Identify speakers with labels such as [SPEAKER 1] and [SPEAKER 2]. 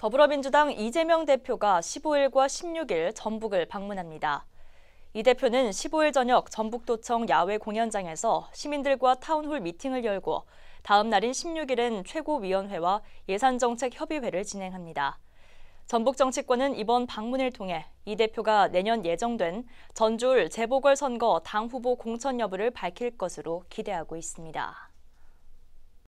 [SPEAKER 1] 더불어민주당 이재명 대표가 15일과 16일 전북을 방문합니다. 이 대표는 15일 저녁 전북도청 야외 공연장에서 시민들과 타운홀 미팅을 열고 다음 날인 1 6일은 최고위원회와 예산정책협의회를 진행합니다. 전북 정치권은 이번 방문을 통해 이 대표가 내년 예정된 전주울 재보궐선거 당 후보 공천 여부를 밝힐 것으로 기대하고 있습니다.